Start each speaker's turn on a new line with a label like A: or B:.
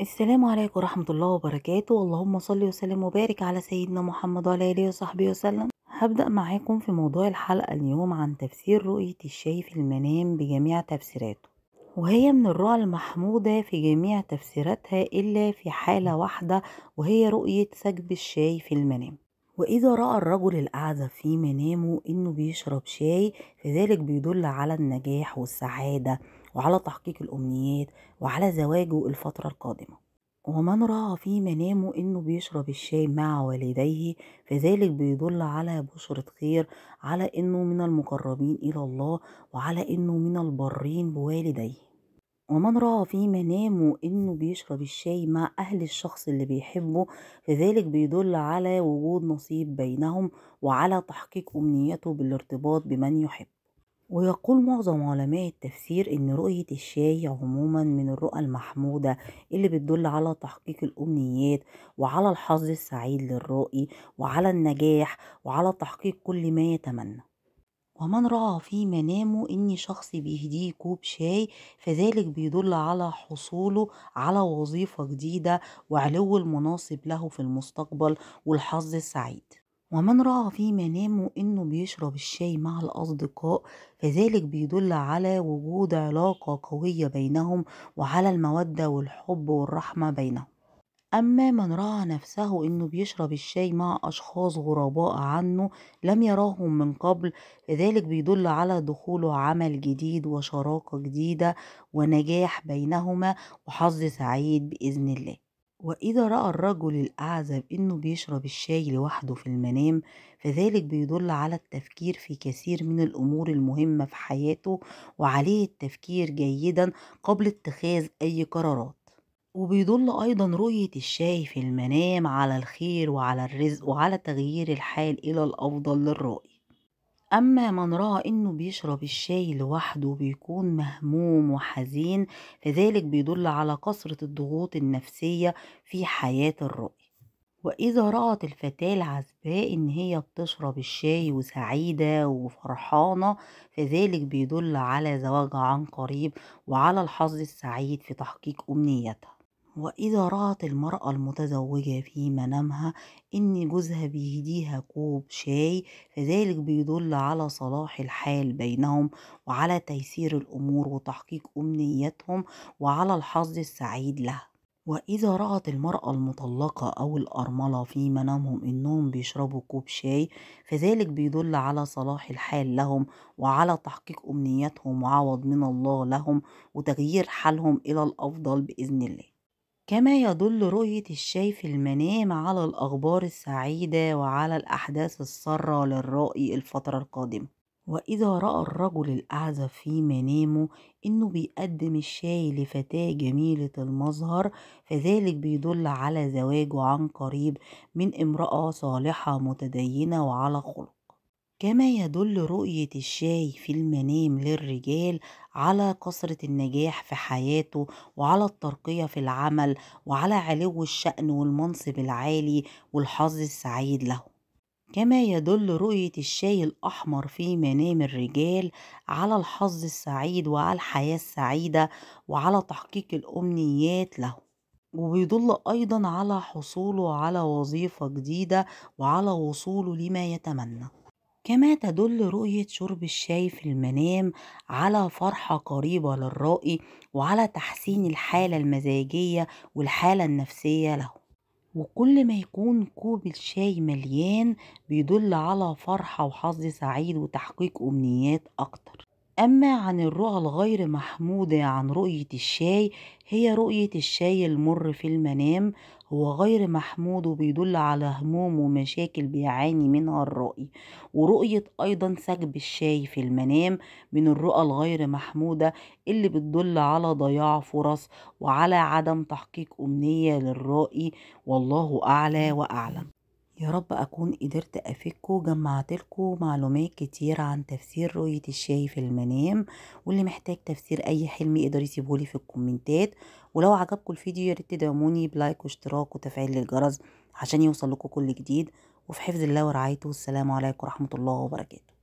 A: السلام عليكم ورحمة الله وبركاته اللهم صل وسلم وبارك على سيدنا محمد وعلى آله وصحبه وسلم هبدأ معاكم في موضوع الحلقة اليوم عن تفسير رؤية الشاي في المنام بجميع تفسيراته وهي من الرؤى المحمودة في جميع تفسيراتها إلا في حالة واحدة وهي رؤية سكب الشاي في المنام وإذا رأى الرجل الأعزب في منامه إنه بيشرب شاي فذلك بيدل على النجاح والسعادة وعلى تحقيق الأمنيات وعلى زواجه الفترة القادمة ومن رأى في منامه أنه بيشرب الشاي مع والديه فذلك بيدل على بشرة خير على أنه من المقربين إلى الله وعلى أنه من البرين بوالديه ومن رأى في منامه إنه بيشرب الشاي مع أهل الشخص اللي بيحبه فذلك بيدل على وجود نصيب بينهم وعلى تحقيق أمنيته بالارتباط بمن يحب ويقول معظم علماء التفسير إن رؤية الشاي عموما من الرؤى المحمودة اللي بتدل على تحقيق الأمنيات وعلى الحظ السعيد للرائي وعلى النجاح وعلى تحقيق كل ما يتمنى ومن رأى في منامه إن شخص بيهديه كوب شاي فذلك بيدل على حصوله على وظيفة جديدة وعلو المناصب له في المستقبل والحظ السعيد ومن رأى في منامه أنه بيشرب الشاي مع الأصدقاء فذلك بيدل على وجود علاقة قوية بينهم وعلى المودة والحب والرحمة بينهم أما من رأى نفسه أنه بيشرب الشاي مع أشخاص غرباء عنه لم يراهم من قبل فذلك بيدل على دخوله عمل جديد وشراكة جديدة ونجاح بينهما وحظ سعيد بإذن الله وإذا رأى الرجل الأعزب أنه بيشرب الشاي لوحده في المنام فذلك بيدل على التفكير في كثير من الأمور المهمة في حياته وعليه التفكير جيدا قبل اتخاذ أي قرارات وبيدل أيضا رؤية الشاي في المنام على الخير وعلى الرزق وعلى تغيير الحال إلى الأفضل للرأي أما من رأى إنه بيشرب الشاي لوحده وبيكون مهموم وحزين فذلك بيدل على كثرة الضغوط النفسية في حياة الرؤية وإذا رأت الفتاة العزباء إن هي بتشرب الشاي وسعيدة وفرحانة فذلك بيدل على زواجها عن قريب وعلى الحظ السعيد في تحقيق أمنيتها وإذا رأت المرأة المتزوجة في منامها إن جوزها بيهديها كوب شاي فذلك بيدل على صلاح الحال بينهم وعلى تيسير الأمور وتحقيق أمنيتهم وعلى الحظ السعيد لها وإذا رأت المرأة المطلقة أو الأرملة في منامهم إنهم بيشربوا كوب شاي فذلك بيدل على صلاح الحال لهم وعلى تحقيق أمنياتهم وعوض من الله لهم وتغيير حالهم إلى الأفضل بإذن الله كما يدل رؤية الشاي في المنام على الأخبار السعيدة وعلى الأحداث السارة للرائي الفترة القادمة وإذا رأى الرجل الأعزب في منامه إنه بيقدم الشاي لفتاة جميلة المظهر فذلك بيدل على زواجه عن قريب من امرأة صالحة متدينة وعلى خلق كما يدل رؤية الشاي في المنام للرجال على كثرة النجاح في حياته وعلى الترقية في العمل وعلى علو الشأن والمنصب العالي والحظ السعيد له كما يدل رؤية الشاي الأحمر في منام الرجال على الحظ السعيد وعلى الحياة السعيدة وعلى تحقيق الأمنيات له وبيدل أيضا على حصوله على وظيفة جديدة وعلى وصوله لما يتمنى كما تدل رؤية شرب الشاي في المنام على فرحة قريبة للرائي وعلى تحسين الحالة المزاجية والحالة النفسية له وكل ما يكون كوب الشاي مليان بيدل على فرحة وحظ سعيد وتحقيق أمنيات أكتر أما عن الرؤى الغير محمودة عن رؤية الشاي هي رؤية الشاي المر في المنام هو غير محمود وبيدل على هموم ومشاكل بيعاني منها الرائي ورؤية أيضا سكب الشاي في المنام من الرؤى الغير محمودة اللي بتدل على ضياع فرص وعلى عدم تحقيق أمنية للرائي والله أعلى وأعلم يا رب أكون قدرت وجمعت لكم معلومات كتير عن تفسير رؤية الشاي في المنام واللي محتاج تفسير أي حلم يقدر يسيبهولي في الكومنتات ولو عجبكم الفيديو ياريت تدعموني بلايك واشتراك وتفعيل الجرس عشان يوصل لكم كل جديد وفي حفظ الله ورعايته والسلام عليكم ورحمة الله وبركاته